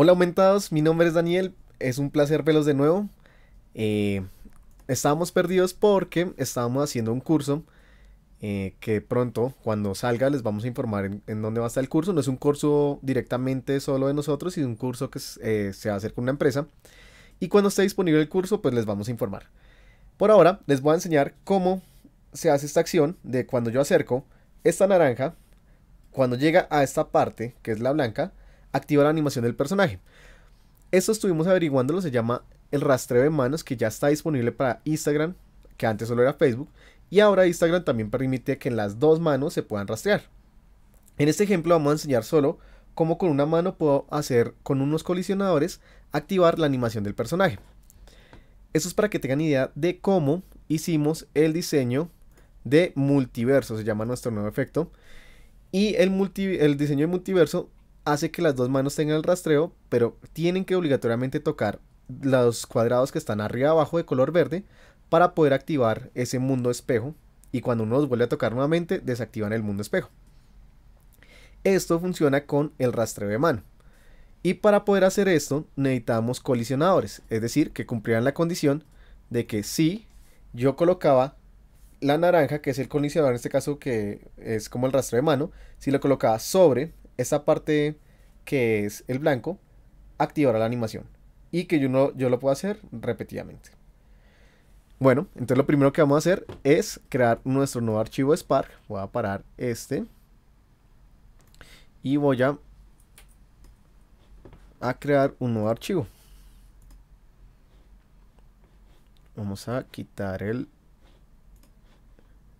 Hola aumentados, mi nombre es Daniel, es un placer verlos de nuevo. Eh, estábamos perdidos porque estábamos haciendo un curso eh, que pronto cuando salga les vamos a informar en, dónde va a estar el curso. No es un curso directamente solo de nosotros, sino un curso que eh, se va a hacer con una empresa. Y cuando esté disponible el curso, pues les vamos a informar. Por ahora les voy a enseñar cómo se hace esta acción de cuando yo acerco esta naranja, cuando llega a esta parte que es la blanca, activa la animación del personaje. Esto estuvimos averiguándolo, se llama el rastreo de manos que ya está disponible para Instagram, que antes solo era Facebook, y ahora Instagram también permite que en las dos manos se puedan rastrear. En este ejemplo vamos a enseñar solo cómo con una mano puedo hacer con unos colisionadores activar la animación del personaje. Eso es para que tengan idea de cómo hicimos el diseño de multiverso, se llama nuestro nuevo efecto. Y el, multi, el diseño de multiverso hace que las dos manos tengan el rastreo, pero tienen que obligatoriamente tocar los cuadrados que están arriba abajo de color verde para poder activar ese mundo espejo y cuando uno los vuelve a tocar nuevamente desactivan el mundo espejo. Esto funciona con el rastreo de mano. Y para poder hacer esto necesitamos colisionadores, es decir, que cumplieran la condición de que si yo colocaba la naranja, que es el colisionador en este caso que es como el rastreo de mano, si lo colocaba sobre esta parte que es el blanco activará la animación y que yo, no, yo lo puedo hacer repetidamente. Bueno, entonces lo primero que vamos a hacer es crear nuestro nuevo archivo Spark. Voy a parar este y voy a, a crear un nuevo archivo. Vamos a quitar el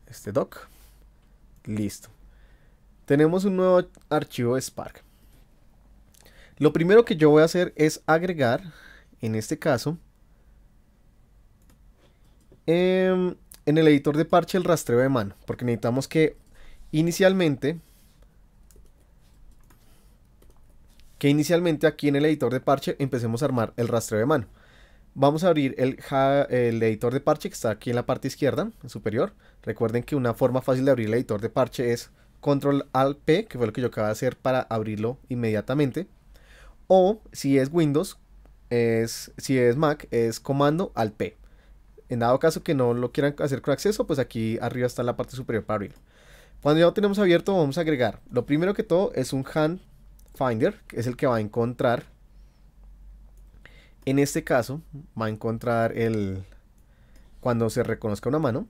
este doc. Listo tenemos un nuevo archivo Spark. Lo primero que yo voy a hacer es agregar, en este caso, em, en el editor de parche el rastreo de mano, porque necesitamos que inicialmente que inicialmente aquí en el editor de parche empecemos a armar el rastreo de mano. Vamos a abrir el, el, editor de parche que está aquí en la parte izquierda, en superior. Recuerden que una forma fácil de abrir el editor de parche es control al P, que fue lo que yo acabo de hacer para abrirlo inmediatamente. O si es Windows, es, si es Mac, es comando al P. En dado caso que no lo quieran hacer con acceso, pues aquí arriba está la parte superior para abrirlo. Cuando ya lo tenemos abierto, vamos a agregar. Lo primero que todo es un hand finder, que es el que va a encontrar. En este caso, va a encontrar el cuando se reconozca una mano.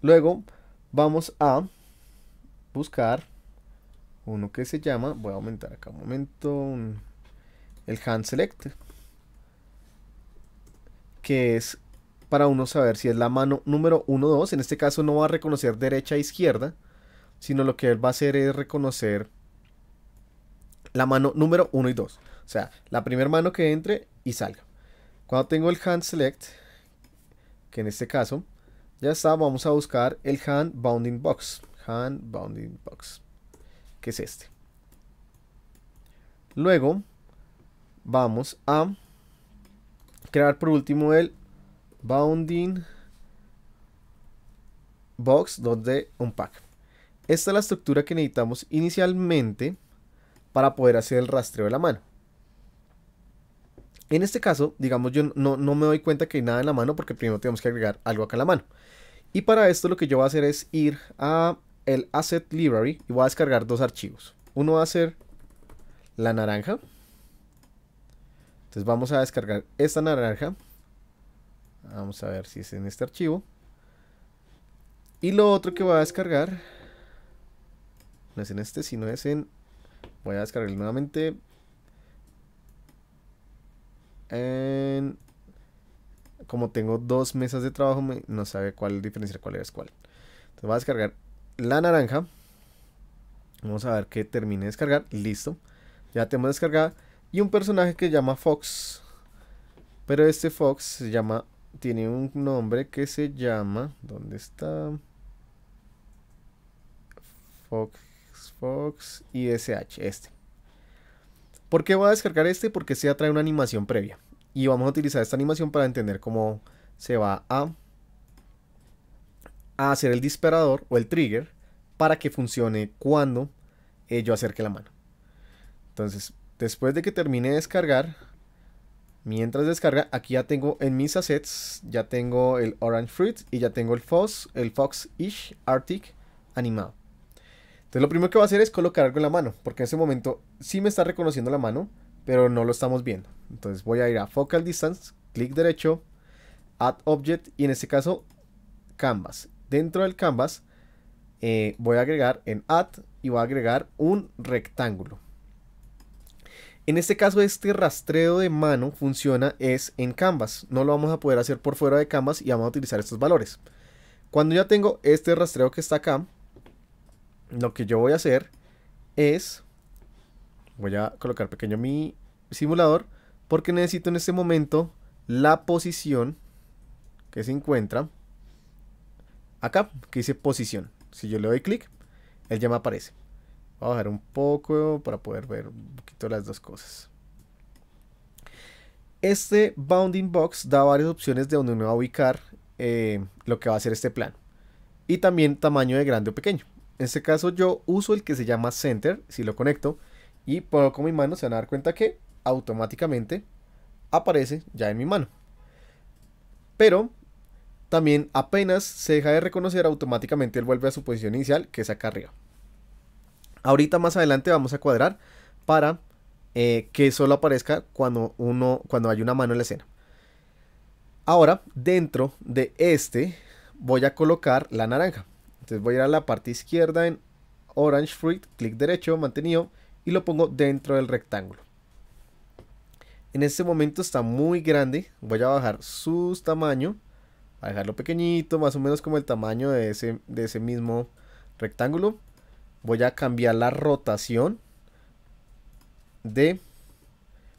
Luego vamos a buscar uno que se llama, voy a aumentar acá un momento, el hand select, que es para uno saber si es la mano número 1 2, en este caso no va a reconocer derecha e izquierda, sino lo que él va a hacer es reconocer la mano número 1 y 2, o sea, la primera mano que entre y salga. Cuando tengo el hand select, que en este caso ya está, vamos a buscar el hand bounding box. Hand Bounding Box, que es este. Luego vamos a crear por último el Bounding Box donde Unpack. Esta es la estructura que necesitamos inicialmente para poder hacer el rastreo de la mano. En este caso, digamos, yo no, me doy cuenta que hay nada en la mano porque primero tenemos que agregar algo acá a la mano. Y para esto lo que yo voy a hacer es ir a el Asset Library y voy a descargar dos archivos. Uno va a ser la naranja. Entonces vamos a descargar esta naranja. Vamos a ver si es en este archivo. Y lo otro que voy a descargar no es en este, sino es en... Voy a descargar nuevamente en... Como tengo dos mesas de trabajo, no sabe cuál diferenciar cuál es cuál. Entonces voy a descargar la naranja. Vamos a ver que termine de descargar. Listo. Ya tenemos descargada. Y un personaje que se llama Fox. Pero este Fox se llama. Tiene un nombre que se llama. ¿Dónde está? Fox, Fox y Este. ¿Por qué voy a descargar este? Porque se este atrae una animación previa. Y vamos a utilizar esta animación para entender cómo se va a a hacer el disparador o el trigger para que funcione cuando eh, yo acerque la mano. Entonces, después de que termine de descargar, mientras descarga, aquí ya tengo en mis assets, ya tengo el Orange Fruit y ya tengo el Fox, el Fox Ish Arctic animado. Entonces lo primero que va a hacer es colocar algo en la mano, porque en ese momento sí me está reconociendo la mano, pero no lo estamos viendo. Entonces voy a ir a Focal Distance, clic derecho, Add Object y en este caso Canvas dentro del canvas eh, voy a agregar en add y voy a agregar un rectángulo. En este caso este rastreo de mano funciona es en canvas, no lo vamos a poder hacer por fuera de canvas y vamos a utilizar estos valores. Cuando ya tengo este rastreo que está acá, lo que yo voy a hacer es, voy a colocar pequeño mi simulador, porque necesito en este momento la posición que se encuentra acá que dice posición. Si yo le doy clic, él ya me aparece. Voy a bajar un poco para poder ver un poquito las dos cosas. Este Bounding Box da varias opciones de donde uno va a ubicar eh, lo que va a hacer este plano. Y también tamaño de grande o pequeño. En este caso yo uso el que se llama Center, si lo conecto y pongo con mi mano, se van a dar cuenta que automáticamente aparece ya en mi mano. Pero también apenas se deja de reconocer automáticamente él vuelve a su posición inicial que es acá arriba. Ahorita más adelante vamos a cuadrar para eh, que solo aparezca cuando, uno, cuando hay una mano en la escena. Ahora dentro de este voy a colocar la naranja. Entonces voy a ir a la parte izquierda en Orange Fruit, clic derecho mantenido y lo pongo dentro del rectángulo. En este momento está muy grande, voy a bajar su tamaño a dejarlo pequeñito, más o menos como el tamaño de ese, de ese mismo rectángulo. Voy a cambiar la rotación de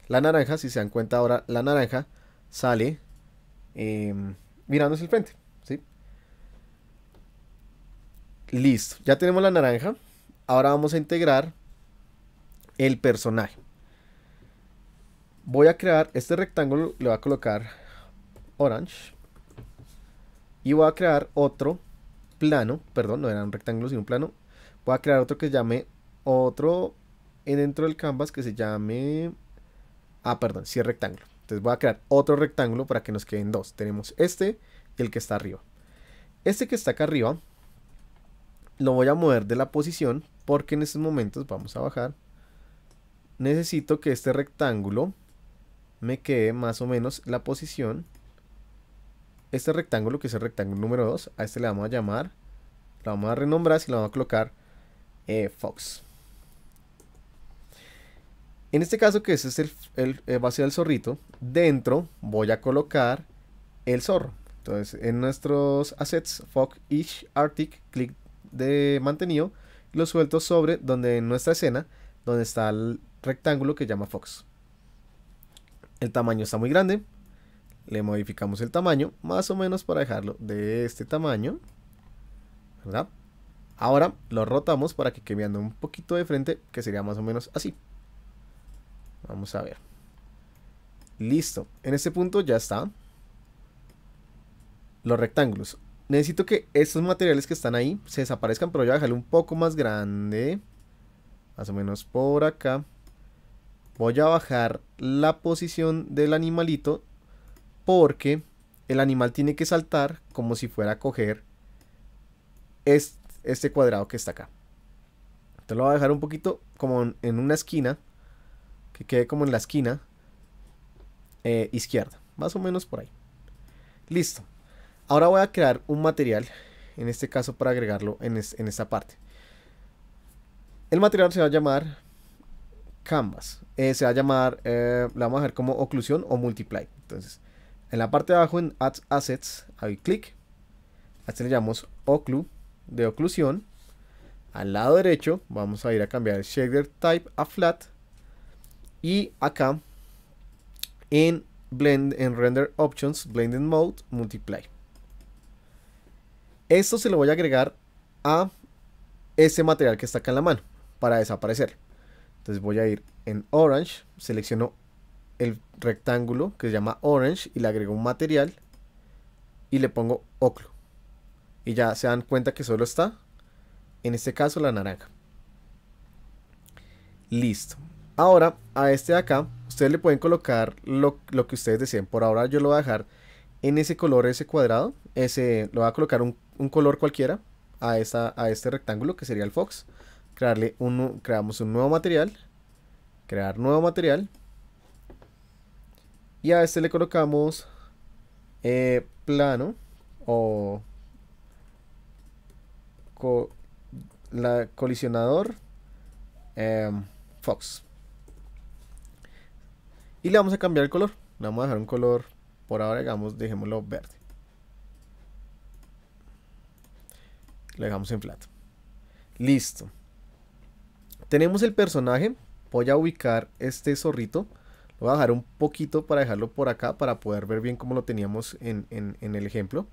la naranja. Si se dan cuenta ahora, la naranja sale eh, mirándose el frente. ¿sí? Listo, ya tenemos la naranja. Ahora vamos a integrar el personaje. Voy a crear este rectángulo, le voy a colocar orange y voy a crear otro plano, perdón, no era un rectángulo sino un plano, voy a crear otro que llame otro eh, dentro del canvas que se llame, ah perdón, si sí es rectángulo, entonces voy a crear otro rectángulo para que nos queden dos, tenemos este y el que está arriba, este que está acá arriba lo voy a mover de la posición porque en estos momentos, vamos a bajar, necesito que este rectángulo me quede más o menos la posición este rectángulo, que es el rectángulo número 2, a este le vamos a llamar, lo vamos a renombrar y lo vamos a colocar eh, Fox. En este caso, que ese es el, el, vacío del zorrito, dentro voy a colocar el zorro. Entonces, en nuestros assets, Fox Each Arctic, clic de mantenido, lo suelto sobre donde en nuestra escena, donde está el rectángulo que llama Fox. El tamaño está muy grande, le modificamos el tamaño, más o menos para dejarlo de este tamaño, ¿verdad? Ahora lo rotamos para que quede un poquito de frente, que sería más o menos así. Vamos a ver. Listo, en este punto ya está. Los rectángulos. Necesito que estos materiales que están ahí se desaparezcan, pero yo voy a dejarlo un poco más grande. Más o menos por acá. Voy a bajar la posición del animalito porque el animal tiene que saltar como si fuera a coger este, cuadrado que está acá. Entonces lo voy a dejar un poquito como en, una esquina, que quede como en la esquina eh, izquierda, más o menos por ahí. Listo. Ahora voy a crear un material, en este caso para agregarlo en, esta parte. El material se va a llamar canvas. Eh, se va a llamar, eh, la vamos a dejar como oclusión o multiply. Entonces, en la parte de abajo en Add Assets hago clic. A este Oclu de oclusión. Al lado derecho vamos a ir a cambiar el shader type a flat. Y acá en Blend en Render Options, Blending Mode, Multiply. Esto se lo voy a agregar a ese material que está acá en la mano para desaparecer. Entonces voy a ir en Orange, selecciono el rectángulo que se llama orange y le agrego un material y le pongo oclo. Y ya se dan cuenta que solo está, en este caso, la naranja. Listo. Ahora, a este de acá, ustedes le pueden colocar lo, que ustedes deseen. Por ahora yo lo voy a dejar en ese color, ese cuadrado. Ese, lo voy a colocar un, color cualquiera a, esta, a este rectángulo que sería el Fox. Crearle creamos un nuevo material. Crear nuevo material. Y a este le colocamos eh, plano o la colisionador em, Fox. Y le vamos a cambiar el color. Le vamos a dejar un color, por ahora digamos, dejémoslo verde. Le dejamos en flat. Listo. Tenemos el personaje. Voy a ubicar este zorrito voy a bajar un poquito para dejarlo por acá para poder ver bien cómo lo teníamos en, el ejemplo.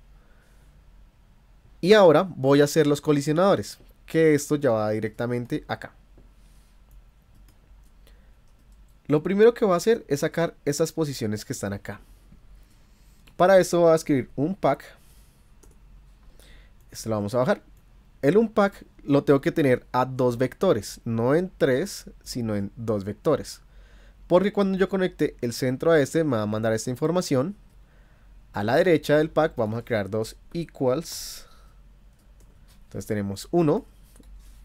Y ahora voy a hacer los colisionadores, que esto ya va directamente acá. Lo primero que voy a hacer es sacar esas posiciones que están acá. Para esto voy a escribir un pack. Esto lo vamos a bajar. El un pack lo tengo que tener a dos vectores, no en tres, sino en dos vectores. Porque cuando yo conecte el centro a este, me va a mandar esta información. A la derecha del pack vamos a crear dos equals. Entonces tenemos uno.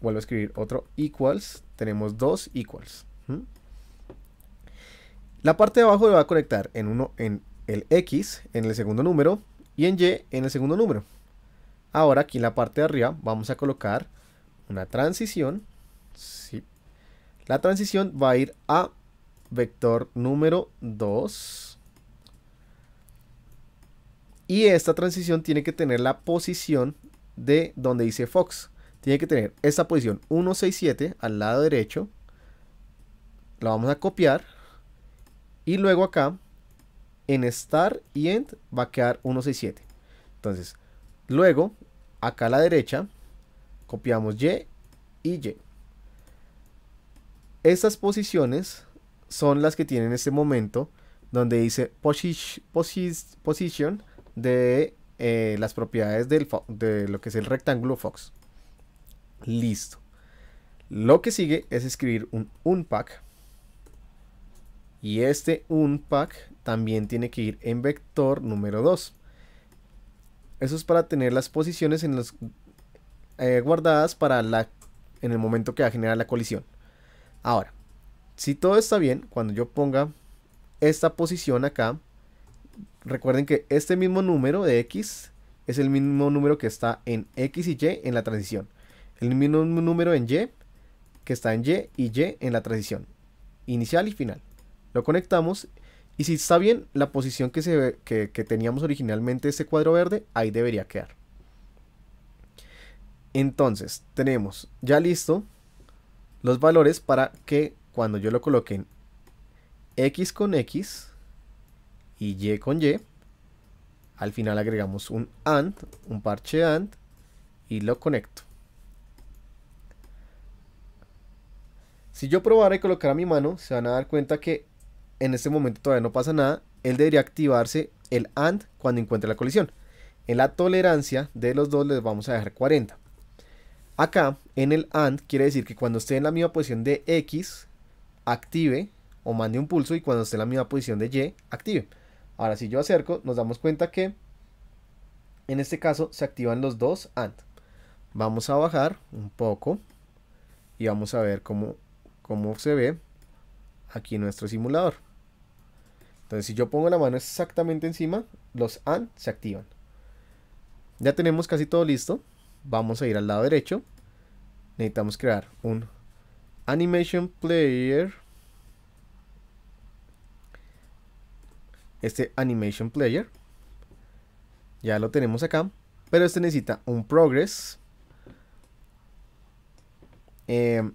Vuelvo a escribir otro equals. Tenemos dos equals. La parte de abajo le va a conectar en uno en el X, en el segundo número, y en Y en el segundo número. Ahora aquí en la parte de arriba vamos a colocar una transición. La transición va a ir a vector número 2. Y esta transición tiene que tener la posición de donde dice Fox. Tiene que tener esta posición 167 al lado derecho. La vamos a copiar. Y luego acá en start y end va a quedar 167. Entonces, luego acá a la derecha copiamos Y y Y. Estas posiciones son las que tienen este momento donde dice position, de eh, las propiedades de lo que es el rectángulo Fox. Listo. Lo que sigue es escribir un unpack. Y este unpack también tiene que ir en vector número 2. Eso es para tener las posiciones en eh, guardadas para la, en el momento que va a generar la colisión. Ahora, si todo está bien, cuando yo ponga esta posición acá, recuerden que este mismo número de X es el mismo número que está en X y Y en la transición. El mismo número en Y que está en Y y Y en la transición. Inicial y final. Lo conectamos y si está bien la posición que, se teníamos originalmente este cuadro verde, ahí debería quedar. Entonces tenemos ya listo los valores para que cuando yo lo coloque en X con X y Y con Y, al final agregamos un AND, un parche AND, y lo conecto. Si yo probara y colocara mi mano, se van a dar cuenta que en este momento todavía no pasa nada. Él debería activarse el AND cuando encuentre la colisión. En la tolerancia de los dos les vamos a dejar 40. Acá, en el AND, quiere decir que cuando esté en la misma posición de X, active o mande un pulso y cuando esté en la misma posición de Y, active. Ahora, si yo acerco, nos damos cuenta que en este caso se activan los dos AND. Vamos a bajar un poco y vamos a ver cómo, cómo se ve aquí nuestro simulador. Entonces, si yo pongo la mano exactamente encima, los AND se activan. Ya tenemos casi todo listo. Vamos a ir al lado derecho. Necesitamos crear un Animation Player. Este Animation Player. Ya lo tenemos acá. Pero este necesita un progress. Eh,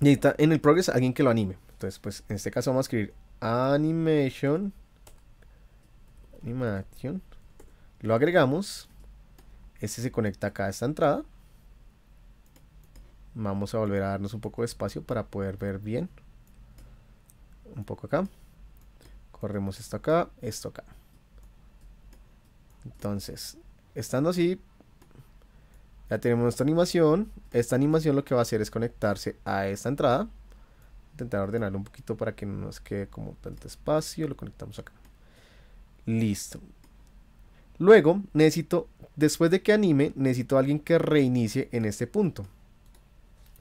necesita en el progress alguien que lo anime. Entonces, pues en este caso vamos a escribir animation. Animation. Lo agregamos. Este se conecta acá a esta entrada. Vamos a volver a darnos un poco de espacio para poder ver bien. Un poco acá. Corremos esto acá, esto acá. Entonces, estando así, ya tenemos nuestra animación. Esta animación lo que va a hacer es conectarse a esta entrada. Intentar ordenarlo un poquito para que no nos quede como tanto espacio. Lo conectamos acá. Listo. Luego necesito, después de que anime, necesito a alguien que reinicie en este punto.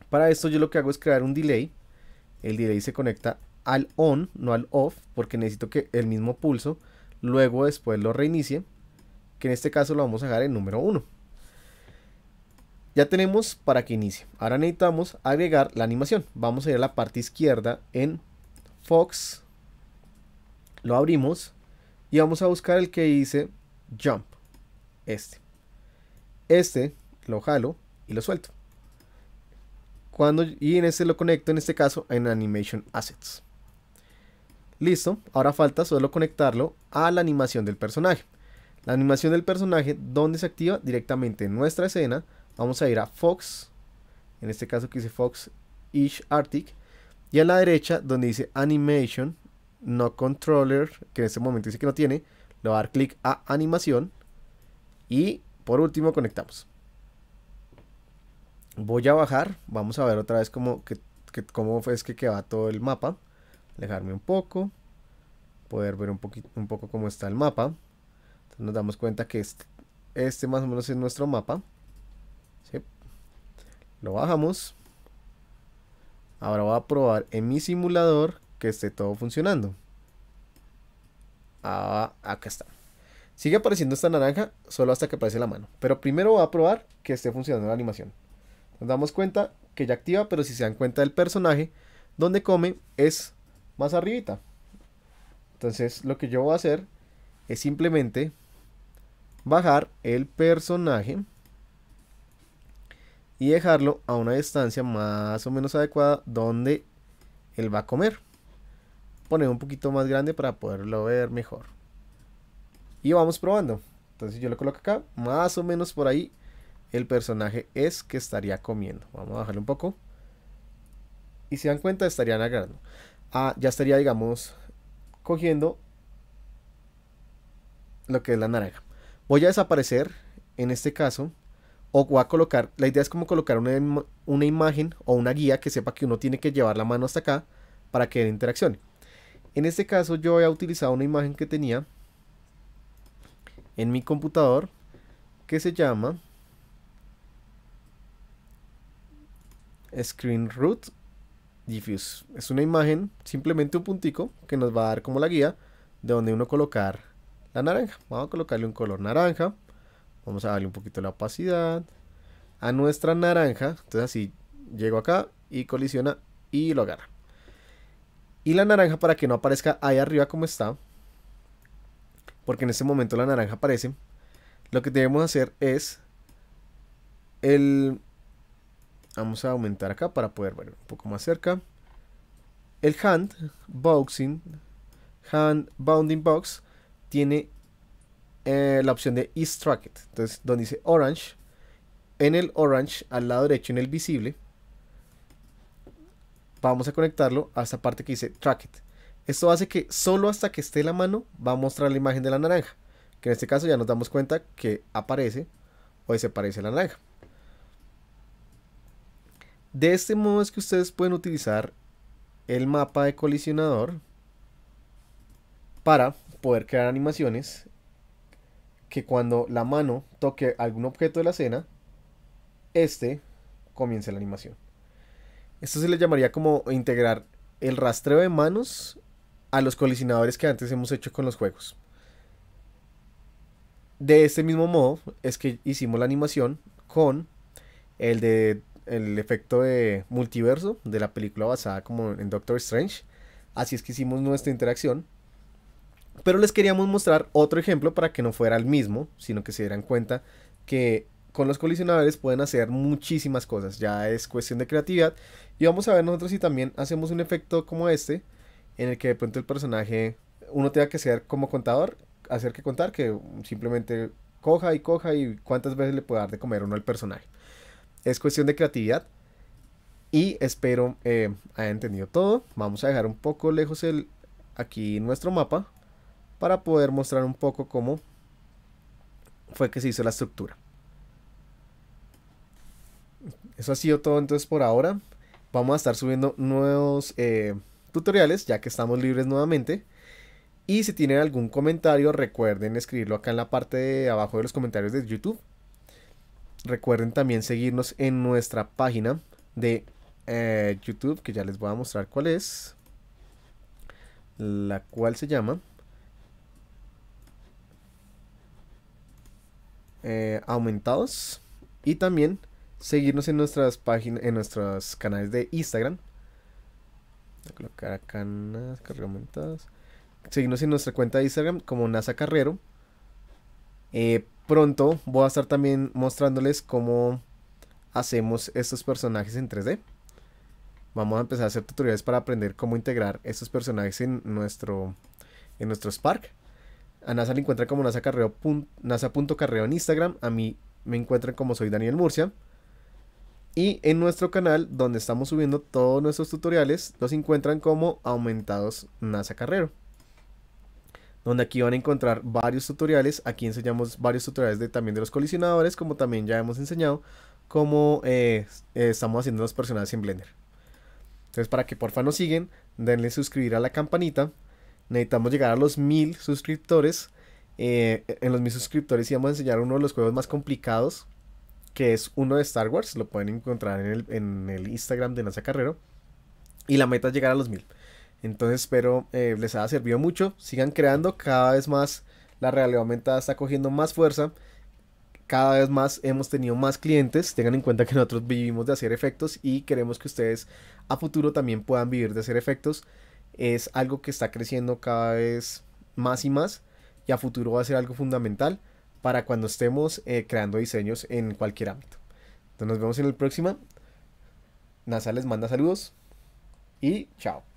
Para esto yo lo que hago es crear un delay. El delay se conecta al on, no al off, porque necesito que el mismo pulso luego después lo reinicie, que en este caso lo vamos a dejar en número 1. Ya tenemos para que inicie. Ahora necesitamos agregar la animación. Vamos a ir a la parte izquierda en Fox. Lo abrimos y vamos a buscar el que dice Jump. Este. Este lo jalo y lo suelto y en este lo conecto, en este caso, en Animation Assets. Listo, ahora falta solo conectarlo a la animación del personaje. La animación del personaje, donde se activa? Directamente en nuestra escena. Vamos a ir a Fox, en este caso que dice Fox Ish Arctic. Y a la derecha, donde dice Animation, no Controller, que en este momento dice que no tiene, le voy a dar clic a Animación. Y por último conectamos. Voy a bajar, vamos a ver otra vez cómo, que, es que queda todo el mapa. Alejarme un poco, poder ver un, un poco cómo está el mapa. Entonces nos damos cuenta que este, este más o menos es nuestro mapa. Lo bajamos. Ahora voy a probar en mi simulador que esté todo funcionando. Ah, acá está. Sigue apareciendo esta naranja solo hasta que aparece la mano. Pero primero voy a probar que esté funcionando la animación. Nos damos cuenta que ya activa, pero si se dan cuenta del personaje, donde come es más arribita. Entonces lo que yo voy a hacer es simplemente bajar el personaje y dejarlo a una distancia más o menos adecuada donde él va a comer. Poner un poquito más grande para poderlo ver mejor. Y vamos probando. Entonces yo lo coloco acá, más o menos por ahí el personaje es que estaría comiendo. Vamos a bajarle un poco. Y si dan cuenta, estaría agarrando. Ah, ya estaría, digamos, cogiendo lo que es la naranja. Voy a desaparecer, en este caso, o voy a colocar, la idea es como colocar una, una imagen o una guía que sepa que uno tiene que llevar la mano hasta acá para que interaccione. En este caso yo he utilizado una imagen que tenía en mi computador que se llama Screen Root Diffuse. Es una imagen, simplemente un puntico, que nos va a dar como la guía de donde uno colocar la naranja. Vamos a colocarle un color naranja. Vamos a darle un poquito la opacidad a nuestra naranja. Entonces así llego acá y colisiona y lo agarra. Y la naranja para que no aparezca ahí arriba como está. Porque en este momento la naranja aparece. Lo que debemos hacer es el, Vamos a aumentar acá para poder ver un poco más cerca. El hand boxing, hand bounding box, tiene eh, la opción de East Tracked. Entonces, donde dice Orange, en el Orange, al lado derecho, en el visible, vamos a conectarlo a esta parte que dice Tracked. Esto hace que solo hasta que esté la mano va a mostrar la imagen de la naranja. Que en este caso ya nos damos cuenta que aparece o desaparece la naranja. De este modo es que ustedes pueden utilizar el mapa de colisionador para poder crear animaciones que cuando la mano toque algún objeto de la escena, este comience la animación. Esto se le llamaría como integrar el rastreo de manos a los colisionadores que antes hemos hecho con los juegos. De este mismo modo es que hicimos la animación con el de el efecto de multiverso de la película basada como en Doctor Strange. Así es que hicimos nuestra interacción. Pero les queríamos mostrar otro ejemplo para que no fuera el mismo, sino que se dieran cuenta que con los colisionadores pueden hacer muchísimas cosas. Ya es cuestión de creatividad. Y vamos a ver nosotros si también hacemos un efecto como este, en el que de pronto el personaje, uno tenga que ser como contador, hacer que contar, que simplemente coja y coja y cuántas veces le puede dar de comer uno al personaje es cuestión de creatividad. Y espero eh, hayan entendido todo. Vamos a dejar un poco lejos el, aquí nuestro mapa para poder mostrar un poco cómo fue que se hizo la estructura. Eso ha sido todo entonces por ahora. Vamos a estar subiendo nuevos eh, tutoriales ya que estamos libres nuevamente. Y si tienen algún comentario recuerden escribirlo acá en la parte de abajo de los comentarios de YouTube Recuerden también seguirnos en nuestra página de eh, YouTube, que ya les voy a mostrar cuál es. La cual se llama eh, Aumentados. Y también seguirnos en nuestras páginas, en nuestros canales de Instagram. Voy a colocar acá Aumentados. Seguirnos en nuestra cuenta de Instagram como NASA Carrero. Eh, pronto voy a estar también mostrándoles cómo hacemos estos personajes en 3D. Vamos a empezar a hacer tutoriales para aprender cómo integrar estos personajes en nuestro, en nuestro Spark. A NASA le encuentran como nasa.carreo en Instagram. A mí me encuentran como soy Daniel Murcia. Y en nuestro canal, donde estamos subiendo todos nuestros tutoriales, los encuentran como Aumentados NASA Carrero donde aquí van a encontrar varios tutoriales. Aquí enseñamos varios tutoriales de, también de los colisionadores, como también ya hemos enseñado cómo eh, eh, estamos haciendo los personajes en Blender. Entonces, para que porfa nos siguen, denle suscribir a la campanita. Necesitamos llegar a los mil suscriptores. Eh, en los mil suscriptores íbamos a enseñar uno de los juegos más complicados, que es uno de Star Wars. Lo pueden encontrar en el, en el Instagram de Nasa Carrero. Y la meta es llegar a los mil. Entonces espero eh, les haya servido mucho. Sigan creando cada vez más. La realidad aumentada está cogiendo más fuerza. Cada vez más hemos tenido más clientes. Tengan en cuenta que nosotros vivimos de hacer efectos y queremos que ustedes a futuro también puedan vivir de hacer efectos. Es algo que está creciendo cada vez más y más y a futuro va a ser algo fundamental para cuando estemos eh, creando diseños en cualquier ámbito. Entonces nos vemos en el próximo. NASA les manda saludos y chao.